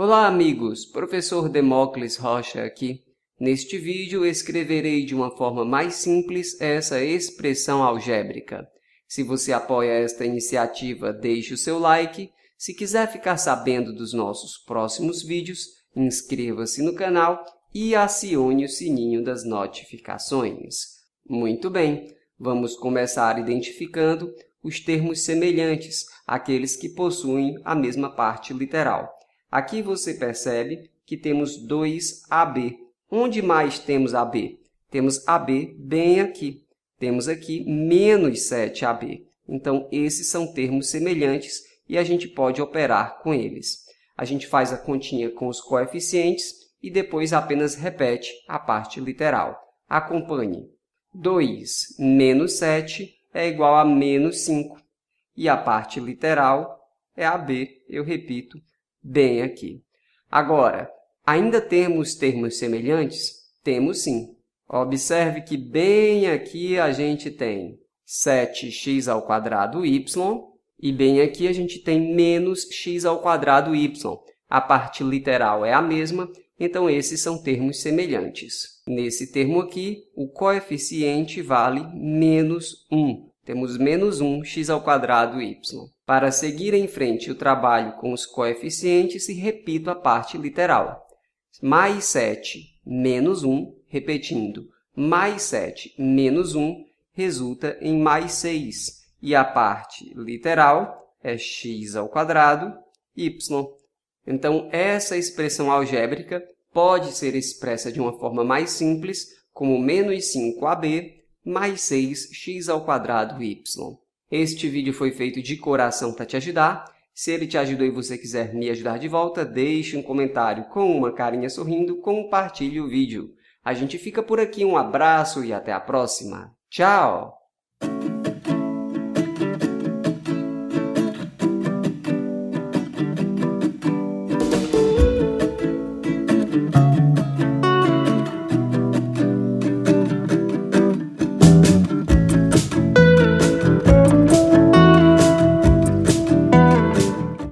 Olá, amigos! Professor Demócles Rocha aqui. Neste vídeo, escreverei de uma forma mais simples essa expressão algébrica. Se você apoia esta iniciativa, deixe o seu like. Se quiser ficar sabendo dos nossos próximos vídeos, inscreva-se no canal e acione o sininho das notificações. Muito bem, vamos começar identificando os termos semelhantes, aqueles que possuem a mesma parte literal. Aqui você percebe que temos 2 AB. Onde mais temos AB? Temos AB bem aqui. Temos aqui menos 7AB. Então, esses são termos semelhantes e a gente pode operar com eles. A gente faz a continha com os coeficientes e depois apenas repete a parte literal. Acompanhe. 2 menos 7 é igual a menos 5. E a parte literal é AB, eu repito, bem aqui. Agora, ainda temos termos semelhantes? Temos sim. Observe que bem aqui a gente tem 7x ao quadrado y e bem aqui a gente tem menos x ao quadrado y. A parte literal é a mesma, então esses são termos semelhantes. Nesse termo aqui, o coeficiente vale menos 1 temos menos 1x ao quadrado y. Para seguir em frente o trabalho com os coeficientes, repito a parte literal. Mais 7 menos 1, repetindo, mais 7 menos 1 resulta em mais 6. E a parte literal é x ao quadrado y. Então, essa expressão algébrica pode ser expressa de uma forma mais simples, como menos 5ab mais 6x ao quadrado y. Este vídeo foi feito de coração para te ajudar. Se ele te ajudou e você quiser me ajudar de volta, deixe um comentário com uma carinha sorrindo, compartilhe o vídeo. A gente fica por aqui, um abraço e até a próxima. Tchau!